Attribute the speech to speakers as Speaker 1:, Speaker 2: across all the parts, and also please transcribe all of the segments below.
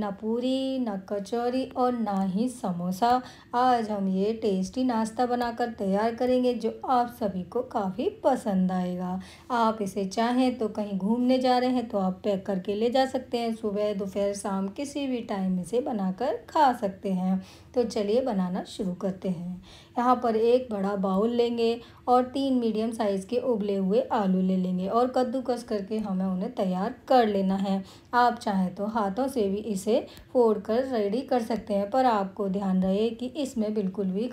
Speaker 1: ना पूरी ना कचौरी और ना ही समोसा आज हम ये टेस्टी नाश्ता बनाकर तैयार करेंगे जो आप सभी को काफ़ी पसंद आएगा आप इसे चाहें तो कहीं घूमने जा रहे हैं तो आप पैक करके ले जा सकते हैं सुबह दोपहर शाम किसी भी टाइम में से बनाकर खा सकते हैं तो चलिए बनाना शुरू करते हैं यहाँ पर एक बड़ा बाउल लेंगे और तीन मीडियम साइज़ के उबले हुए आलू ले लेंगे और कद्दूकस करके हमें उन्हें तैयार कर लेना है आप चाहें तो हाथों से भी इसे फोड़ कर रेडी कर सकते हैं पर आपको ध्यान रहे कि इसमें बिल्कुल भी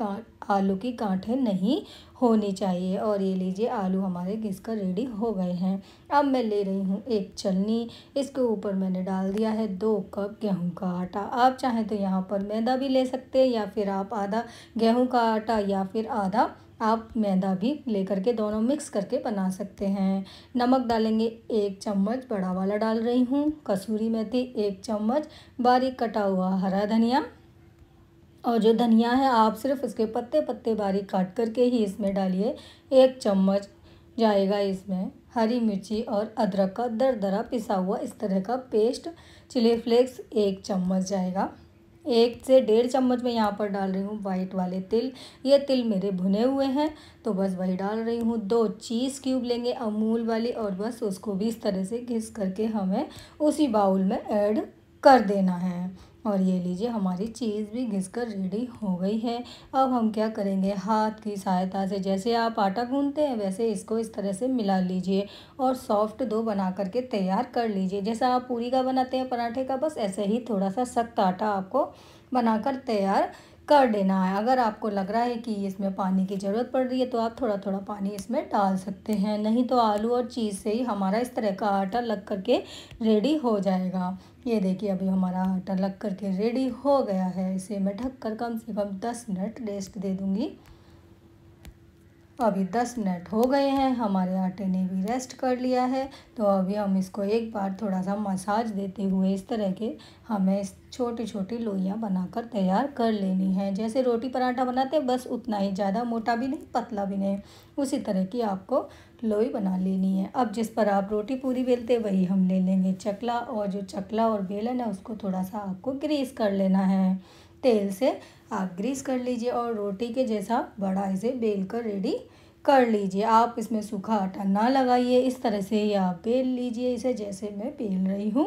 Speaker 1: आलू की गांठें नहीं होनी चाहिए और ये लीजिए आलू हमारे घिस कर रेडी हो गए हैं अब मैं ले रही हूँ एक चलनी इसके ऊपर मैंने डाल दिया है दो कप गेहूँ का आटा आप चाहें तो यहाँ पर मैदा भी ले सकते हैं या फिर आप आधा गेहूँ का आटा आटा या फिर आधा आप मैदा भी लेकर के दोनों मिक्स करके बना सकते हैं नमक डालेंगे एक चम्मच बड़ा वाला डाल रही हूँ कसूरी मेथी एक चम्मच बारीक कटा हुआ हरा धनिया और जो धनिया है आप सिर्फ उसके पत्ते पत्ते बारीक काट करके ही इसमें डालिए एक चम्मच जाएगा इसमें हरी मिर्ची और अदरक का दर दरा पिसा हुआ इस तरह का पेस्ट चिली फ्लेक्स एक चम्मच जाएगा एक से डेढ़ चम्मच मैं यहाँ पर डाल रही हूँ वाइट वाले तिल ये तिल मेरे भुने हुए हैं तो बस वही डाल रही हूँ दो चीज़ क्यूब लेंगे अमूल वाली और बस उसको भी इस तरह से घिस करके हमें उसी बाउल में ऐड कर देना है और ये लीजिए हमारी चीज़ भी घिस कर रेडी हो गई है अब हम क्या करेंगे हाथ की सहायता से जैसे आप आटा गूंदते हैं वैसे इसको इस तरह से मिला लीजिए और सॉफ्ट दो बना करके तैयार कर लीजिए जैसा आप पूरी का बनाते हैं पराठे का बस ऐसे ही थोड़ा सा सख्त आटा आपको बनाकर तैयार कर देना है अगर आपको लग रहा है कि इसमें पानी की ज़रूरत पड़ रही है तो आप थोड़ा थोड़ा पानी इसमें डाल सकते हैं नहीं तो आलू और चीज़ से ही हमारा इस तरह का आटा लग करके रेडी हो जाएगा ये देखिए अभी हमारा आटा लग करके रेडी हो गया है इसे मैं ढक कर कम से कम दस मिनट रेस्ट दे दूँगी तो अभी दस मिनट हो गए हैं हमारे आटे ने भी रेस्ट कर लिया है तो अभी हम इसको एक बार थोड़ा सा मसाज देते हुए इस तरह के हमें छोटी छोटी लोइयाँ बनाकर तैयार कर लेनी है जैसे रोटी पराठा बनाते हैं बस उतना ही ज़्यादा मोटा भी नहीं पतला भी नहीं उसी तरह की आपको लोई बना लेनी है अब जिस पर आप रोटी पूरी बेलते वही हम ले लेंगे चकला और जो चकला और बेलन है उसको थोड़ा सा आपको ग्रीस कर लेना है तेल से आप ग्रीस कर लीजिए और रोटी के जैसा बड़ा इसे बेल कर रेडी कर लीजिए आप इसमें सूखा आटा ना लगाइए इस तरह से ही आप बेल लीजिए इसे जैसे मैं बेल रही हूँ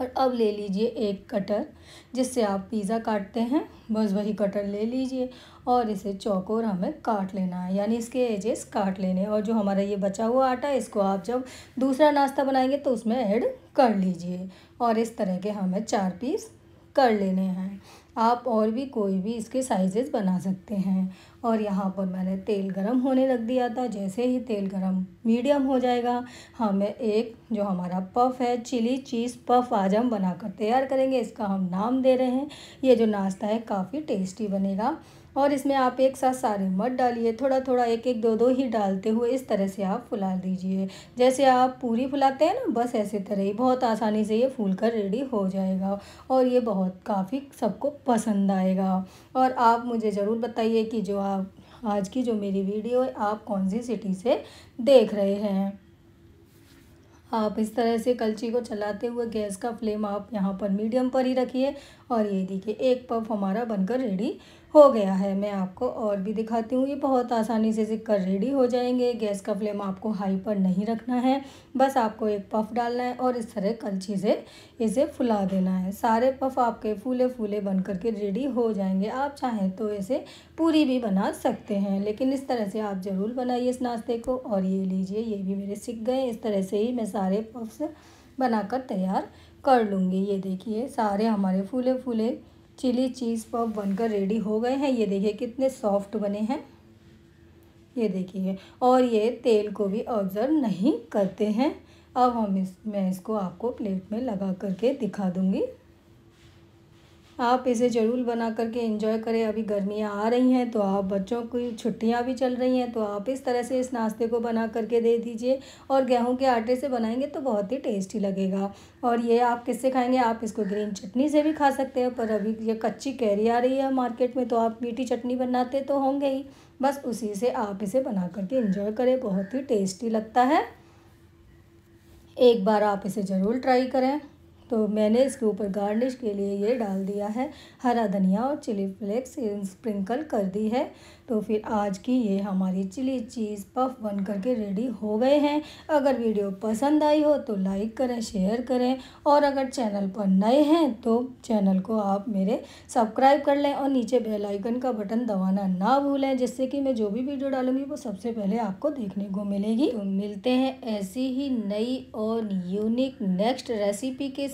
Speaker 1: और अब ले लीजिए एक कटर जिससे आप पिज़्ज़ा काटते हैं बस वही कटर ले लीजिए और इसे चौकोर हमें काट लेना है यानी इसके एजेस काट लेने और जो हमारा ये बचा हुआ आटा है इसको आप जब दूसरा नाश्ता बनाएंगे तो उसमें ऐड कर लीजिए और इस तरह के हमें चार पीस कर लेने हैं आप और भी कोई भी इसके साइजेस बना सकते हैं और यहाँ पर मैंने तेल गरम होने रख दिया था जैसे ही तेल गरम मीडियम हो जाएगा हमें हाँ, एक जो हमारा पफ है चिली चीज़ पफ आज हम बनाकर तैयार करेंगे इसका हम नाम दे रहे हैं ये जो नाश्ता है काफ़ी टेस्टी बनेगा और इसमें आप एक साथ सारे मत डालिए थोड़ा थोड़ा एक एक दो दो ही डालते हुए इस तरह से आप फुला दीजिए जैसे आप पूरी फुलाते हैं ना बस ऐसे तरह ही बहुत आसानी से ये फूल कर रेडी हो जाएगा और ये बहुत काफ़ी सबको पसंद आएगा और आप मुझे ज़रूर बताइए कि जो आप आज की जो मेरी वीडियो है आप कौन सी सिटी से देख रहे हैं आप इस तरह से कलची को चलाते हुए गैस का फ्लेम आप यहाँ पर मीडियम पर ही रखिए और ये देखिए एक पफ हमारा बनकर रेडी हो गया है मैं आपको और भी दिखाती हूँ ये बहुत आसानी से सिक्कर रेडी हो जाएंगे गैस का फ्लेम आपको हाई पर नहीं रखना है बस आपको एक पफ डालना है और इस तरह कलछी से इसे फुला देना है सारे पफ आपके फूले फूले बन करके रेडी हो जाएंगे आप चाहें तो इसे पूरी भी बना सकते हैं लेकिन इस तरह से आप ज़रूर बनाइए इस नाश्ते को और ये लीजिए ये भी मेरे सीख गए इस तरह से ही मैं सारे पफ्स बनाकर तैयार कर लूँगी ये देखिए सारे हमारे फूले फूले चिली चीज़ पॉप बनकर रेडी हो गए हैं ये देखिए कितने सॉफ्ट बने हैं ये देखिए और ये तेल को भी ऑब्ज़र्व नहीं करते हैं अब हम इस मैं इसको आपको प्लेट में लगा करके दिखा दूँगी आप इसे ज़रूर बना करके इंजॉय करें अभी गर्मियाँ आ रही हैं तो आप बच्चों की छुट्टियाँ भी चल रही हैं तो आप इस तरह से इस नाश्ते को बना करके दे दीजिए और गेहूँ के आटे से बनाएंगे तो बहुत ही टेस्टी लगेगा और ये आप किससे खाएंगे आप इसको ग्रीन चटनी से भी खा सकते हैं पर अभी ये कच्ची कैरी आ रही है मार्केट में तो आप मीठी चटनी बनाते तो होंगे ही बस उसी से आप इसे बना करके इंजॉय करें बहुत ही टेस्टी लगता है एक बार आप इसे ज़रूर ट्राई करें तो मैंने इसके ऊपर गार्निश के लिए ये डाल दिया है हरा धनिया और चिली फ्लेक्स स्प्रिंकल कर दी है तो फिर आज की ये हमारी चिली चीज़ पफ बन करके रेडी हो गए हैं अगर वीडियो पसंद आई हो तो लाइक करें शेयर करें और अगर चैनल पर नए हैं तो चैनल को आप मेरे सब्सक्राइब कर लें और नीचे बेल आइकन का बटन दबाना ना भूलें जिससे कि मैं जो भी वीडियो डालूंगी वो सबसे पहले आपको देखने को मिलेगी तो मिलते हैं ऐसी ही नई और यूनिक नेक्स्ट रेसिपी के